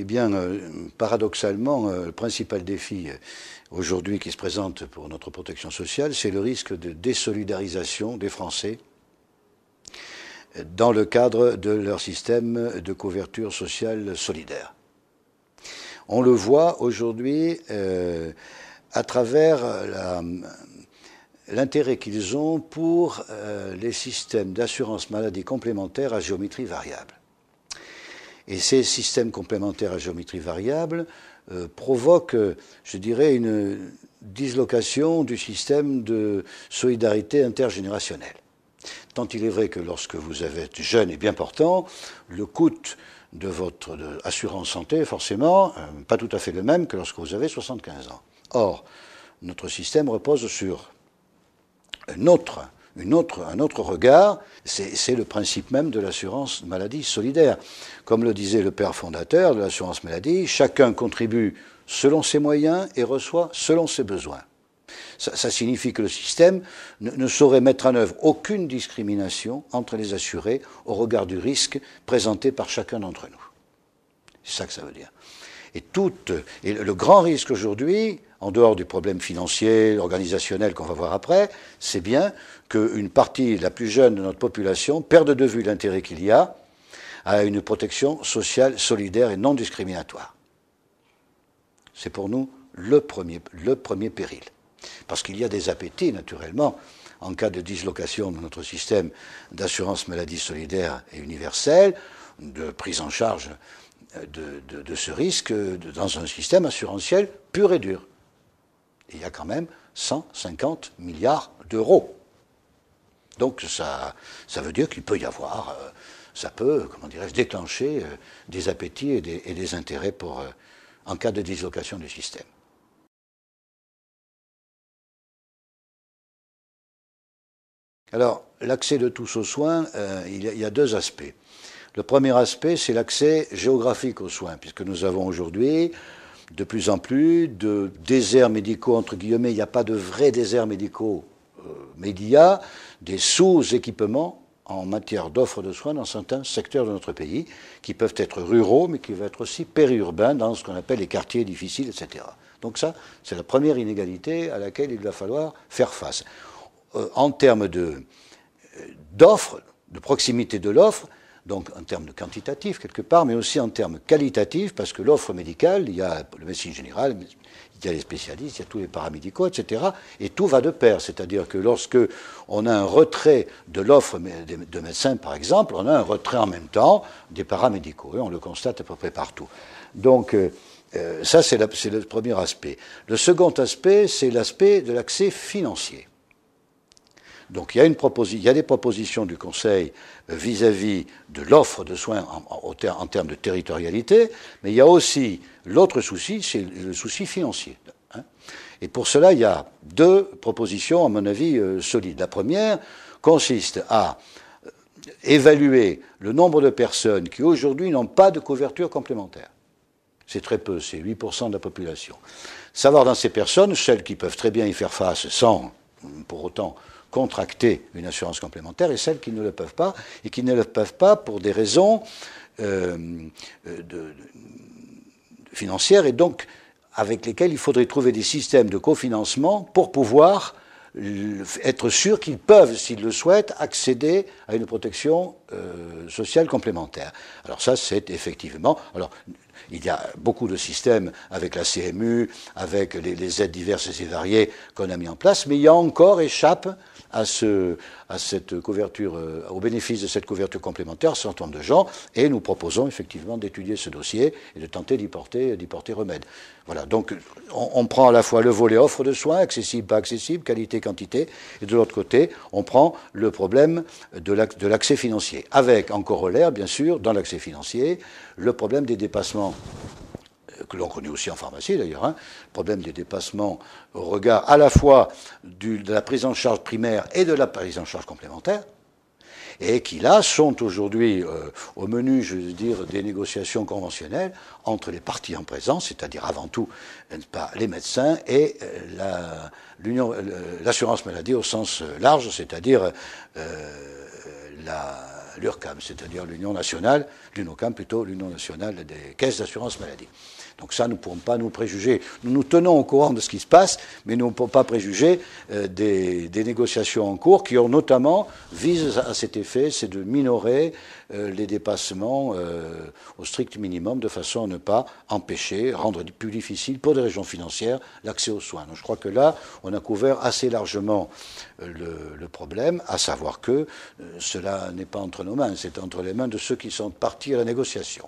eh bien, euh, paradoxalement, euh, le principal défi euh, aujourd'hui qui se présente pour notre protection sociale, c'est le risque de désolidarisation des Français dans le cadre de leur système de couverture sociale solidaire. On le voit aujourd'hui à travers l'intérêt qu'ils ont pour les systèmes d'assurance maladie complémentaire à géométrie variable. Et ces systèmes complémentaires à géométrie variable euh, provoquent, euh, je dirais, une dislocation du système de solidarité intergénérationnelle. Tant il est vrai que lorsque vous êtes jeune et bien portant, le coût de votre assurance santé, forcément, euh, pas tout à fait le même que lorsque vous avez 75 ans. Or, notre système repose sur un autre un autre regard, c'est le principe même de l'assurance maladie solidaire. Comme le disait le père fondateur de l'assurance maladie, chacun contribue selon ses moyens et reçoit selon ses besoins. Ça, signifie que le système ne, saurait mettre en œuvre aucune discrimination entre les assurés au regard du risque présenté par chacun d'entre nous. C'est ça que ça veut dire. Et, le grand risque aujourd'hui, en dehors du problème financier, organisationnel qu'on va voir après, c'est bien qu'une partie la plus jeune de notre population perde de vue l'intérêt qu'il y a à une protection sociale, solidaire et non discriminatoire. C'est pour nous le premier, le premier péril. Parce qu'il y a des appétits, naturellement, en cas de dislocation de notre système d'assurance maladie solidaire et universelle, de prise en charge de, ce risque dans un système assurantiel pur et dur. il y a quand même 150 milliards d'euros. Donc ça, veut dire qu'il peut y avoir, euh, ça peut, comment dirais-je, déclencher euh, des appétits et des, intérêts euh, en cas de dislocation du système. Alors, l'accès de tous aux soins, il, y a, deux aspects. Le premier aspect, c'est l'accès géographique aux soins, puisque nous avons aujourd'hui de plus en plus de déserts médicaux, entre guillemets, il n'y a pas de vrais déserts médicaux, euh, mais il y a des sous-équipements en matière d'offres de soins dans certains secteurs de notre pays, qui peuvent être ruraux, mais qui peuvent être aussi périurbains, dans ce qu'on appelle les quartiers difficiles, etc. Donc ça, c'est la première inégalité à laquelle il va falloir faire face. Euh, en termes euh, d'offres, de proximité de l'offre, donc en termes quantitatifs quelque part, mais aussi en termes qualitatifs, parce que l'offre médicale, il y a le médecine général, il y a les spécialistes, il y a tous les paramédicaux, etc. Et tout va de pair, c'est-à-dire que lorsque on a un retrait de l'offre de médecins, par exemple, on a un retrait en même temps des paramédicaux, et on le constate à peu près partout. Donc euh, euh, ça, c'est le premier aspect. Le second aspect, c'est l'aspect de l'accès financier. Donc il y a, des propositions du Conseil euh, vis-à-vis de l'offre de soins en, termes de territorialité, mais il y a aussi l'autre souci, c'est le souci financier. Hein. Et pour cela, il y a deux propositions, à mon avis, euh, solides. La première consiste à euh, évaluer le nombre de personnes qui aujourd'hui n'ont pas de couverture complémentaire. C'est très peu, c'est 8% de la population. Savoir dans ces personnes, celles qui peuvent très bien y faire face sans pour autant contracter une assurance complémentaire et celles qui ne le peuvent pas, et qui ne le peuvent pas pour des raisons euh, euh, financières, et donc avec lesquelles il faudrait trouver des systèmes de cofinancement pour pouvoir euh, être sûr qu'ils peuvent, s'ils le souhaitent, accéder à une protection euh, sociale complémentaire. Alors ça, c'est effectivement. Alors, il y a beaucoup de systèmes avec la CMU, avec les, aides diverses et variées qu'on a mis en place, mais il y a encore échappe à, ce, à cette couverture, euh, au bénéfice de cette couverture complémentaire, certain nombre de gens, et nous proposons effectivement d'étudier ce dossier et de tenter d'y porter, porter remède. Voilà, donc on, prend à la fois le volet offre de soins, accessible, pas accessible, qualité, quantité, et de l'autre côté, on prend le problème de l'accès financier, avec en corollaire, bien sûr, dans l'accès financier, le problème des dépassements euh, que l'on connaît aussi en pharmacie d'ailleurs, le hein, problème des dépassements au regard à la fois de la prise en charge primaire et de la prise en charge complémentaire, et qui là sont aujourd'hui euh, au menu, je veux dire, des négociations conventionnelles entre les parties en présence, c'est-à-dire avant tout les médecins et euh, euh, l'assurance maladie au sens large, c'est-à-dire la l'URCAM, c'est-à-dire l'Union nationale, l'UNOCAM plutôt, l'Union nationale des caisses d'assurance maladie. Donc ça, nous ne pouvons pas nous préjuger. Nous nous tenons au courant de ce qui se passe, mais nous ne pouvons pas préjuger euh, des, des, négociations en cours qui ont notamment vise à cet effet, c'est de minorer euh, les dépassements euh, au strict minimum de façon à ne pas empêcher, rendre plus difficile pour des régions financières l'accès aux soins. je crois que là, on a couvert assez largement euh, le, le problème, à savoir que cela n'est pas entre nos mains, c'est entre les mains de ceux qui sont partis à la négociation.